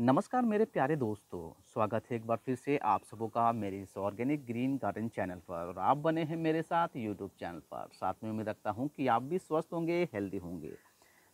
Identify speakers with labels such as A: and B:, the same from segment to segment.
A: नमस्कार मेरे प्यारे दोस्तों स्वागत है एक बार फिर से आप सबों का मेरे इस ऑर्गेनिक ग्रीन गार्डन चैनल पर और आप बने हैं मेरे साथ यूट्यूब चैनल पर साथ में उम्मीद रखता हूं कि आप भी स्वस्थ होंगे हेल्दी होंगे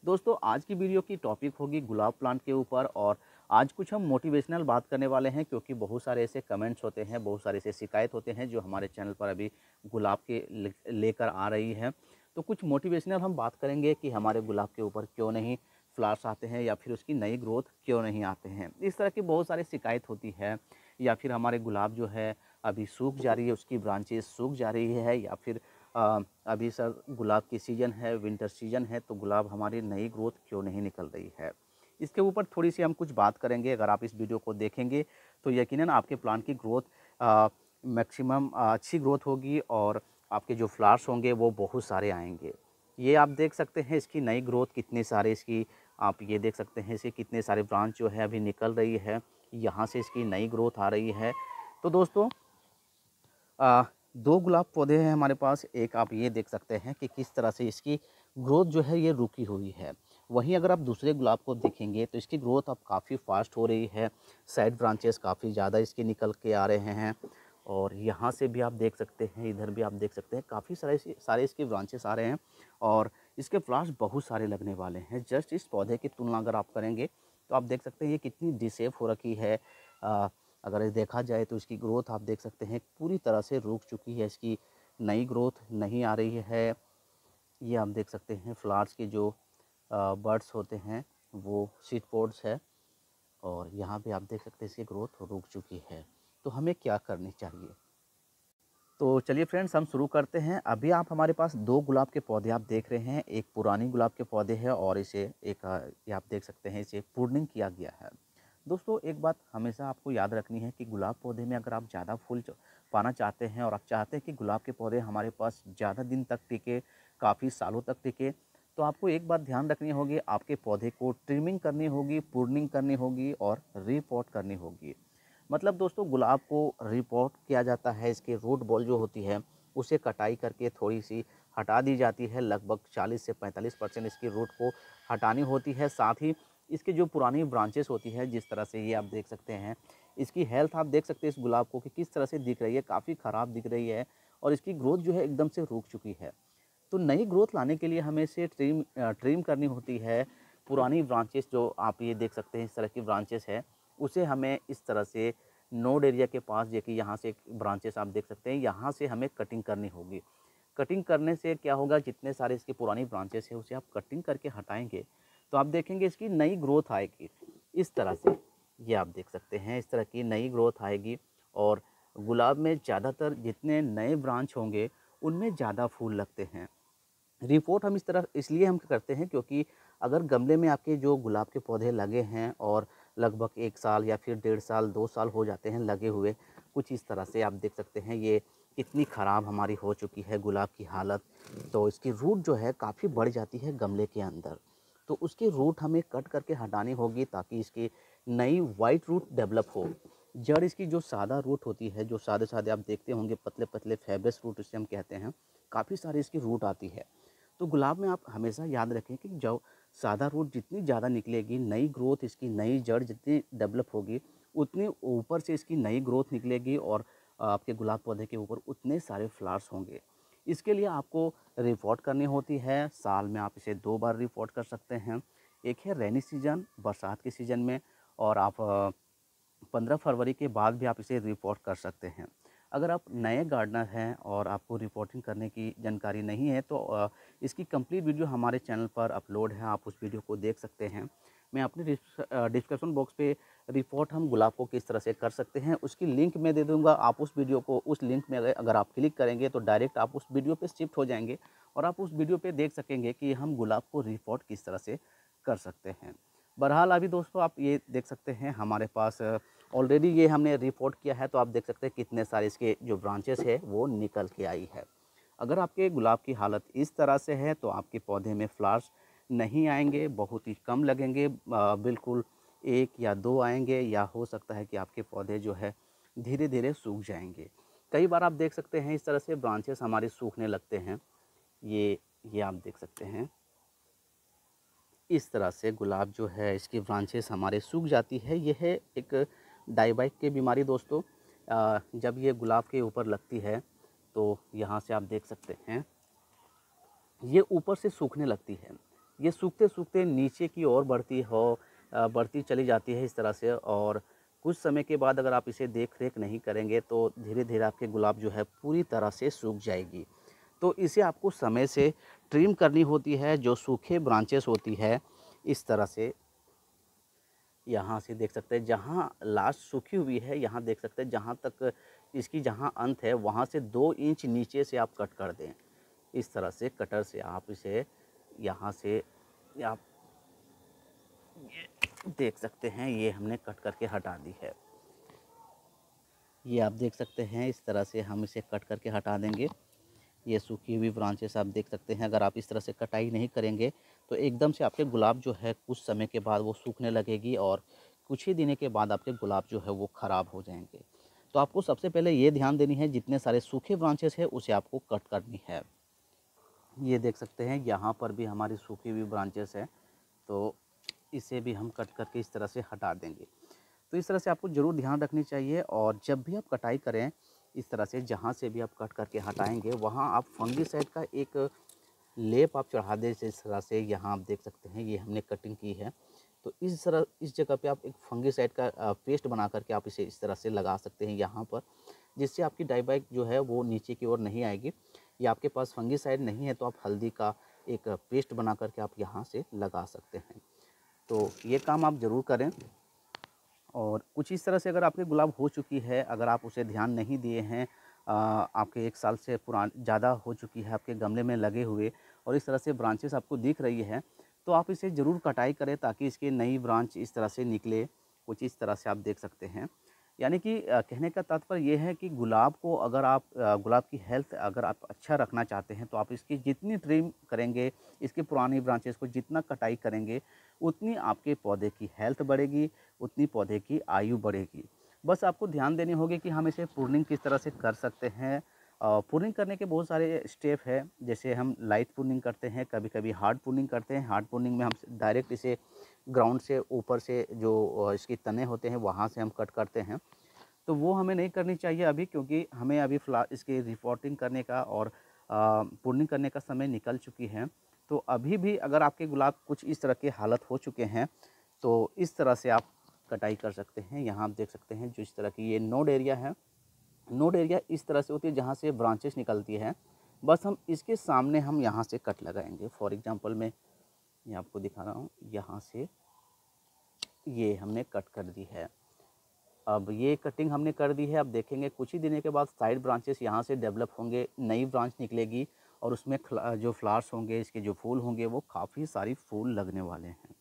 A: दोस्तों आज की वीडियो की टॉपिक होगी गुलाब प्लांट के ऊपर और आज कुछ हम मोटिवेशनल बात करने वाले हैं क्योंकि बहुत सारे ऐसे कमेंट्स होते हैं बहुत सारे ऐसे शिकायत होते हैं जो हमारे चैनल पर अभी गुलाब के लेकर आ रही हैं तो कुछ मोटिवेशनल हम बात करेंगे कि हमारे गुलाब के ऊपर क्यों नहीं फ्लावर्स आते हैं या फिर उसकी नई ग्रोथ क्यों नहीं आते हैं इस तरह की बहुत सारी शिकायत होती है या फिर हमारे गुलाब जो है अभी सूख जा रही है उसकी ब्रांचेज सूख जा रही है या फिर आ, अभी सर गुलाब की सीज़न है विंटर सीजन है तो गुलाब हमारी नई ग्रोथ क्यों नहीं निकल रही है इसके ऊपर थोड़ी सी हम कुछ बात करेंगे अगर आप इस वीडियो को देखेंगे तो यकीनन आपके प्लांट की ग्रोथ मैक्सिमम अच्छी ग्रोथ होगी और आपके जो फ्लावर्स होंगे वो बहुत सारे आएंगे ये आप देख सकते हैं इसकी नई ग्रोथ कितने सारे इसकी आप ये देख सकते हैं इसके कितने सारे ब्रांच जो है अभी निकल रही है यहाँ से इसकी नई ग्रोथ आ रही है तो दोस्तों आ, दो गुलाब पौधे हैं हमारे पास एक आप ये देख सकते हैं कि किस तरह से इसकी ग्रोथ जो है ये रुकी हुई है वहीं अगर आप दूसरे गुलाब को देखेंगे तो इसकी ग्रोथ अब काफ़ी फास्ट हो रही है साइड ब्रांचेस काफ़ी ज़्यादा इसके निकल के आ रहे हैं और यहाँ से भी आप देख सकते हैं इधर भी आप देख सकते हैं काफ़ी सारे सारे इसके ब्रांचेस आ रहे हैं और इसके फ्लावर्स बहुत सारे लगने वाले हैं जस्ट इस पौधे की तुलना अगर आप करेंगे तो आप देख सकते हैं ये कितनी डिसेप हो रखी है आ, अगर देखा जाए तो इसकी ग्रोथ आप देख सकते हैं पूरी तरह से रुक चुकी है इसकी नई ग्रोथ नहीं आ रही है ये आप देख सकते हैं फ्लावर्स के जो बर्ड्स होते हैं वो सीट पोर्ड्स है और यहाँ पे आप देख सकते हैं इसकी ग्रोथ रुक चुकी है तो हमें क्या करनी चाहिए तो चलिए फ्रेंड्स हम शुरू करते हैं अभी आप हमारे पास दो गुलाब के पौधे आप देख रहे हैं एक पुरानी गुलाब के पौधे हैं और इसे एक ये आप देख सकते हैं इसे पूर्णिंग किया गया है दोस्तों एक बात हमेशा आपको याद रखनी है कि गुलाब पौधे में अगर आप ज़्यादा फूल पाना चाहते हैं और आप चाहते हैं कि गुलाब के पौधे हमारे पास ज़्यादा दिन तक टिके काफ़ी सालों तक टिके तो आपको एक बात ध्यान रखनी होगी आपके पौधे को ट्रिमिंग करनी होगी पूर्णिंग करनी होगी और रिपोर्ट करनी होगी मतलब दोस्तों गुलाब को रिपोर्ट किया जाता है इसकी रूट बॉल जो होती है उसे कटाई करके थोड़ी सी हटा दी जाती है लगभग 40 से 45 परसेंट इसकी रूट को हटानी होती है साथ ही इसके जो पुरानी ब्रांचेस होती है जिस तरह से ये आप देख सकते हैं इसकी हेल्थ आप देख सकते हैं इस गुलाब को कि किस तरह से दिख रही है काफ़ी ख़राब दिख रही है और इसकी ग्रोथ जो है एकदम से रुक चुकी है तो नई ग्रोथ लाने के लिए हमें इसे ट्रीम ट्रीम करनी होती है पुरानी ब्रांचेस जो आप ये देख सकते हैं इस तरह की ब्रांचेस है उसे हमें इस तरह से नोड एरिया के पास देखिए यहाँ से ब्रांचेस आप देख सकते हैं यहाँ से हमें कटिंग करनी होगी कटिंग करने से क्या होगा जितने सारे इसके पुरानी ब्रांचेस हैं उसे आप कटिंग करके हटाएंगे तो आप देखेंगे इसकी नई ग्रोथ आएगी इस तरह से ये आप देख सकते हैं इस तरह की नई ग्रोथ आएगी और गुलाब में ज़्यादातर जितने नए ब्रांच होंगे उनमें ज़्यादा फूल लगते हैं रिपोर्ट हम इस तरह इसलिए हम करते हैं क्योंकि अगर गमले में आपके जो गुलाब के पौधे लगे हैं और लगभग एक साल या फिर डेढ़ साल दो साल हो जाते हैं लगे हुए कुछ इस तरह से आप देख सकते हैं ये कितनी ख़राब हमारी हो चुकी है गुलाब की हालत तो इसकी रूट जो है काफ़ी बढ़ जाती है गमले के अंदर तो उसकी रूट हमें कट करके हटानी होगी ताकि इसकी नई वाइट रूट डेवलप हो जड़ इसकी जो सादा रूट होती है जो सादे सादे आप देखते होंगे पतले पतले फेबरस रूट इसे हम कहते हैं काफ़ी सारी इसकी रूट आती है तो गुलाब में आप हमेशा याद रखें कि जब सादा रूट जितनी ज़्यादा निकलेगी नई ग्रोथ इसकी नई जड़ जितनी डेवलप होगी उतनी ऊपर से इसकी नई ग्रोथ निकलेगी और आपके गुलाब पौधे के ऊपर उतने सारे फ्लावर्स होंगे इसके लिए आपको रिपोर्ट करनी होती है साल में आप इसे दो बार रिपोर्ट कर सकते हैं एक है रेनी सीजन बरसात के सीज़न में और आप पंद्रह फरवरी के बाद भी आप इसे रिपोर्ट कर सकते हैं अगर आप नए गार्डनर हैं और आपको रिपोर्टिंग करने की जानकारी नहीं है तो इसकी कंप्लीट वीडियो हमारे चैनल पर अपलोड है आप उस वीडियो को देख सकते हैं मैं अपने डिस्क्रिप्शन बॉक्स पे रिपोर्ट हम गुलाब को किस तरह से कर सकते हैं उसकी लिंक मैं दे दूंगा आप उस वीडियो को उस लिंक में अगर आप क्लिक करेंगे तो डायरेक्ट आप उस वीडियो पर शिफ्ट हो जाएंगे और आप उस वीडियो पर देख सकेंगे कि हम गुलाब को रिपोर्ट किस तरह से कर सकते हैं बहरहाल अभी दोस्तों आप ये देख सकते हैं हमारे पास ऑलरेडी ये हमने रिपोर्ट किया है तो आप देख सकते हैं कितने सारे इसके जो ब्रांचेस है वो निकल के आई है अगर आपके गुलाब की हालत इस तरह से है तो आपके पौधे में फ्लावर्स नहीं आएंगे बहुत ही कम लगेंगे बिल्कुल एक या दो आएंगे या हो सकता है कि आपके पौधे जो है धीरे धीरे सूख जाएंगे कई बार आप देख सकते हैं इस तरह से ब्रांचेस हमारे सूखने लगते हैं ये ये आप देख सकते हैं इस तरह से गुलाब जो है इसकी ब्रांचेस हमारे सूख जाती है यह है एक डाईबाइक की बीमारी दोस्तों जब ये गुलाब के ऊपर लगती है तो यहाँ से आप देख सकते हैं ये ऊपर से सूखने लगती है ये सूखते सूखते नीचे की ओर बढ़ती हो बढ़ती चली जाती है इस तरह से और कुछ समय के बाद अगर आप इसे देख रेख नहीं करेंगे तो धीरे धीरे आपके गुलाब जो है पूरी तरह से सूख जाएगी तो इसे आपको समय से ट्रिम करनी होती है जो सूखे ब्रांचेस होती है इस तरह से यहाँ से देख सकते हैं जहाँ लाश सूखी हुई है यहाँ देख सकते हैं जहाँ तक इसकी जहाँ अंत है वहाँ से दो इंच नीचे से आप कट कर दें इस तरह से कटर से आप इसे यहाँ से आप ये देख सकते हैं ये हमने कट करके हटा दी है ये आप देख सकते हैं इस तरह से हम इसे कट करके हटा देंगे ये सूखी हुई ब्रांचेस आप देख सकते हैं अगर आप इस तरह से कटाई नहीं करेंगे तो एकदम से आपके गुलाब जो है कुछ समय के बाद वो सूखने लगेगी और कुछ ही दिनों के बाद आपके गुलाब जो है वो ख़राब हो जाएंगे तो आपको सबसे पहले ये ध्यान देनी है जितने सारे सूखे ब्रांचेस है उसे आपको कट करनी है ये देख सकते हैं यहाँ पर भी हमारी सूखी हुई ब्रांचेस हैं तो इसे भी हम कट करके इस तरह से हटा देंगे तो इस तरह से आपको ज़रूर ध्यान रखनी चाहिए और जब भी आप कटाई करें इस तरह से जहाँ से भी आप कट करके हटाएंगे वहाँ आप फंगी साइड का एक लेप आप चढ़ा दें इस तरह से यहाँ आप देख सकते हैं ये हमने कटिंग की है तो इस तरह इस जगह पे आप एक फंगी साइड का पेस्ट बना करके आप इसे इस तरह से लगा सकते हैं यहाँ पर जिससे आपकी डाईबाइक जो है वो नीचे की ओर नहीं आएगी या आपके पास फंगी साइड नहीं है तो आप हल्दी का एक पेस्ट बना करके आप यहाँ से लगा सकते हैं तो ये काम आप ज़रूर करें और कुछ इस तरह से अगर आपके गुलाब हो चुकी है अगर आप उसे ध्यान नहीं दिए हैं आपके एक साल से पुरान ज़्यादा हो चुकी है आपके गमले में लगे हुए और इस तरह से ब्रांचेस आपको दिख रही है तो आप इसे ज़रूर कटाई करें ताकि इसके नई ब्रांच इस तरह से निकले कुछ इस तरह से आप देख सकते हैं यानी कि कहने का तात्पर्य यह है कि गुलाब को अगर आप गुलाब की हेल्थ अगर आप अच्छा रखना चाहते हैं तो आप इसकी जितनी ट्रिम करेंगे इसके पुरानी ब्रांचेस को जितना कटाई करेंगे उतनी आपके पौधे की हेल्थ बढ़ेगी उतनी पौधे की आयु बढ़ेगी बस आपको ध्यान देनी होगी कि हम इसे पूर्निंग किस तरह से कर सकते हैं पूर्निंग करने के बहुत सारे स्टेप है जैसे हम लाइट पूर्निंग करते हैं कभी कभी हार्ड पूर्निंग करते हैं हार्ड पूर्निंग में हम डायरेक्ट इसे ग्राउंड से ऊपर से जो इसके तने होते हैं वहाँ से हम कट करते हैं तो वो हमें नहीं करनी चाहिए अभी क्योंकि हमें अभी फ्ला इसकी रिपोर्टिंग करने का और पुर्निंग करने का समय निकल चुकी है तो अभी भी अगर आपके गुलाब कुछ इस तरह के हालत हो चुके हैं तो इस तरह से आप कटाई कर सकते हैं यहाँ आप देख सकते हैं जो इस तरह की ये नोड एरिया है नोड एरिया इस तरह से होती है जहाँ से ब्रांचेस निकलती है बस हम इसके सामने हम यहाँ से कट लगाएंगे फॉर एग्ज़ाम्पल मैं मैं आपको दिखा रहा हूँ यहाँ से ये हमने कट कर दी है अब ये कटिंग हमने कर दी है अब देखेंगे कुछ ही दिनों के बाद साइड ब्रांचेस यहाँ से डेवलप होंगे नई ब्रांच निकलेगी और उसमें जो फ्लावर्स होंगे इसके जो फूल होंगे वो काफ़ी सारी फूल लगने वाले हैं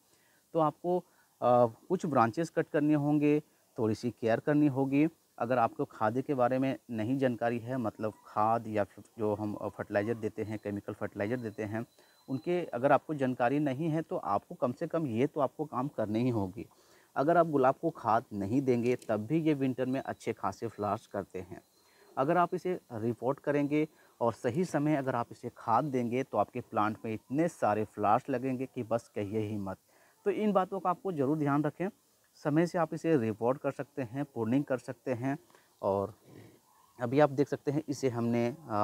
A: तो आपको आ, कुछ ब्रांचेस कट करने होंगे थोड़ी सी केयर करनी होगी अगर आपको खादे के बारे में नहीं जानकारी है मतलब खाद या फिर जो हम फर्टिलाइज़र देते हैं केमिकल फर्टिलाइज़र देते हैं उनके अगर आपको जानकारी नहीं है तो आपको कम से कम ये तो आपको काम करनी ही होगी अगर आप गुलाब को खाद नहीं देंगे तब भी ये विंटर में अच्छे खासे फ्लार्स करते हैं अगर आप इसे रिपोर्ट करेंगे और सही समय अगर आप इसे खाद देंगे तो आपके प्लांट में इतने सारे फ्लार्स लगेंगे कि बस कहिए ही मत तो इन बातों का आपको ज़रूर ध्यान रखें समय से आप इसे रिवॉर्ड कर सकते हैं पूर्णिंग कर सकते हैं और अभी आप देख सकते हैं इसे हमने आ,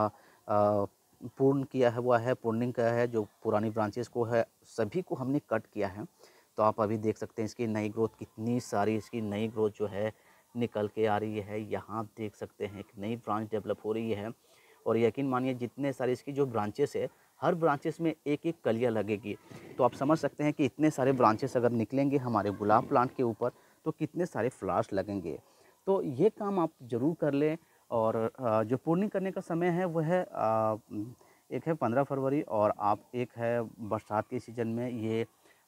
A: आ, पूर्ण किया हुआ है पूर्णिंग किया है जो पुरानी ब्रांचेस को है सभी को हमने कट किया है तो आप अभी देख सकते हैं इसकी नई ग्रोथ कितनी सारी इसकी नई ग्रोथ जो है निकल के आ रही है यहाँ आप देख सकते हैं एक नई ब्रांच डेवलप हो रही है और यकीन मानिए जितने सारे इसकी जो ब्रांचेस है हर ब्रांचेस में एक एक कलिया लगेगी तो आप समझ सकते हैं कि इतने सारे ब्रांचेस अगर निकलेंगे हमारे गुलाब प्लांट के ऊपर तो कितने सारे फ्लावर्स लगेंगे तो ये काम आप ज़रूर कर लें और जो पूर्णिंग करने का समय है वह है एक है पंद्रह फरवरी और आप एक है बरसात के सीज़न में ये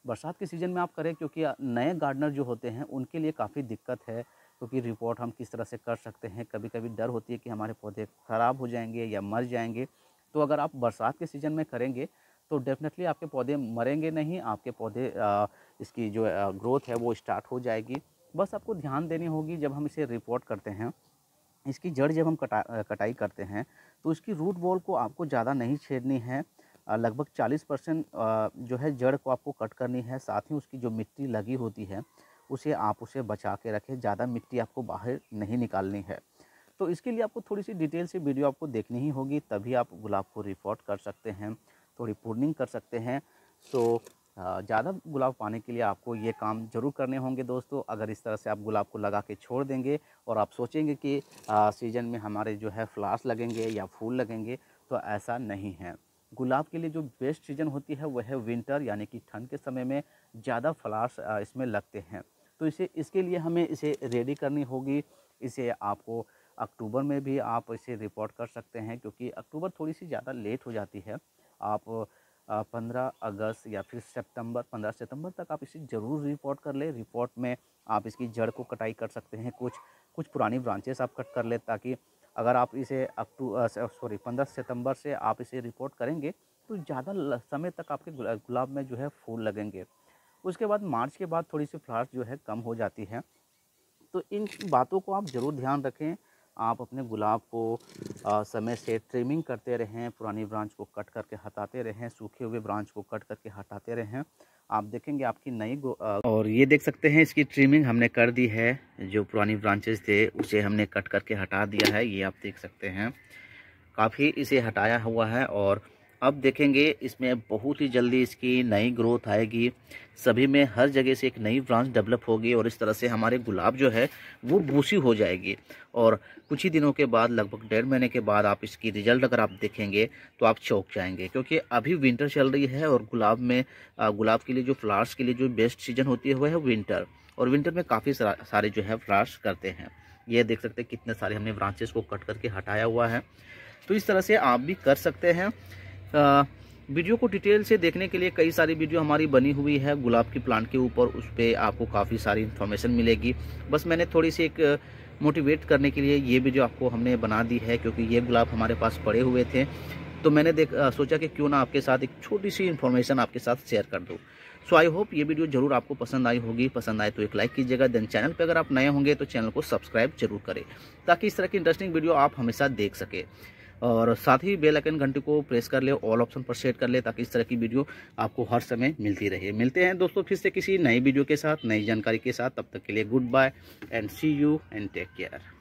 A: बरसात के सीज़न में आप करें क्योंकि नए गार्डनर जो होते हैं उनके लिए काफ़ी दिक्कत है क्योंकि रिपोर्ट हम किस तरह से कर सकते हैं कभी कभी डर होती है कि हमारे पौधे ख़राब हो जाएंगे या मर जाएंगे तो अगर आप बरसात के सीज़न में करेंगे तो डेफिनेटली आपके पौधे मरेंगे नहीं आपके पौधे आ, इसकी जो ग्रोथ है वो स्टार्ट हो जाएगी बस आपको ध्यान देनी होगी जब हम इसे रिपोर्ट करते हैं इसकी जड़ जब हम कटा कटाई करते हैं तो इसकी रूट बॉल को आपको ज़्यादा नहीं छेड़नी है लगभग 40 परसेंट जो है जड़ को आपको कट करनी है साथ ही उसकी जो मिट्टी लगी होती है उसे आप उसे बचा के रखें ज़्यादा मिट्टी आपको बाहर नहीं निकालनी है तो इसके लिए आपको थोड़ी सी डिटेल से वीडियो आपको देखनी ही होगी तभी आप गुलाब को रिपोर्ट कर सकते हैं थोड़ी पूर्निंग कर सकते हैं सो तो, ज़्यादा गुलाब पाने के लिए आपको ये काम ज़रूर करने होंगे दोस्तों अगर इस तरह से आप गुलाब को लगा के छोड़ देंगे और आप सोचेंगे कि सीजन में हमारे जो है फ्लास लगेंगे या फूल लगेंगे तो ऐसा नहीं है गुलाब के लिए जो बेस्ट सीज़न होती है वह है विंटर यानी कि ठंड के समय में ज़्यादा फ्लार्स इसमें लगते हैं तो इसे इसके लिए हमें इसे रेडी करनी होगी इसे आपको अक्टूबर में भी आप इसे रिपोर्ट कर सकते हैं क्योंकि अक्टूबर थोड़ी सी ज़्यादा लेट हो जाती है आप पंद्रह अगस्त या फिर सितंबर पंद्रह सितंबर तक आप इसे ज़रूर रिपोर्ट कर ले रिपोर्ट में आप इसकी जड़ को कटाई कर सकते हैं कुछ कुछ पुरानी ब्रांचेस आप कट कर ले ताकि अगर आप इसे अक्टू सॉरी पंद्रह सितंबर से आप इसे रिपोर्ट करेंगे तो ज़्यादा समय तक आपके गुलाब में जो है फूल लगेंगे उसके बाद मार्च के बाद थोड़ी सी फ्लावर्स जो है कम हो जाती है तो इन बातों को आप ज़रूर ध्यान रखें आप अपने गुलाब को आ, समय से ट्रिमिंग करते रहें पुरानी ब्रांच को कट करके हटाते रहें सूखे हुए ब्रांच को कट करके हटाते रहें आप देखेंगे आपकी नई और ये देख सकते हैं इसकी ट्रिमिंग हमने कर दी है जो पुरानी ब्रांचेस थे उसे हमने कट करके हटा दिया है ये आप देख सकते हैं काफ़ी इसे हटाया हुआ है और अब देखेंगे इसमें बहुत ही जल्दी इसकी नई ग्रोथ आएगी सभी में हर जगह से एक नई ब्रांच डेवलप होगी और इस तरह से हमारे गुलाब जो है वो बूसी हो जाएगी और कुछ ही दिनों के बाद लगभग डेढ़ महीने के बाद आप इसकी रिजल्ट अगर आप देखेंगे तो आप चौंक जाएंगे क्योंकि अभी विंटर चल रही है और गुलाब में गुलाब के लिए जो फ्लावर्स के लिए जो बेस्ट सीजन होती है वह है विंटर और विंटर में काफ़ी सारे जो है फ्लावर्स करते हैं ये देख सकते हैं कितने सारे हमने ब्रांचेस को कट करके हटाया हुआ है तो इस तरह से आप भी कर सकते हैं वीडियो को डिटेल से देखने के लिए कई सारी वीडियो हमारी बनी हुई है गुलाब की प्लांट के ऊपर उस पर आपको काफ़ी सारी इन्फॉर्मेशन मिलेगी बस मैंने थोड़ी सी एक मोटिवेट करने के लिए ये वीडियो आपको हमने बना दी है क्योंकि ये गुलाब हमारे पास पड़े हुए थे तो मैंने देख सोचा कि क्यों ना आपके साथ एक छोटी सी इन्फॉर्मेशन आपके साथ शेयर कर दूँ सो आई होप ये वीडियो जरूर आपको पसंद आई होगी पसंद आए तो एक लाइक कीजिएगा देन चैनल पर अगर आप नए होंगे तो चैनल को सब्सक्राइब जरूर करें ताकि इस तरह की इंटरेस्टिंग वीडियो आप हमेशा देख सकें और साथ ही बेल आइकन घंटे को प्रेस कर ले ऑल ऑप्शन पर सेट कर ले ताकि इस तरह की वीडियो आपको हर समय मिलती रहे मिलते हैं दोस्तों फिर से किसी नई वीडियो के साथ नई जानकारी के साथ तब तक के लिए good bye and see you and take care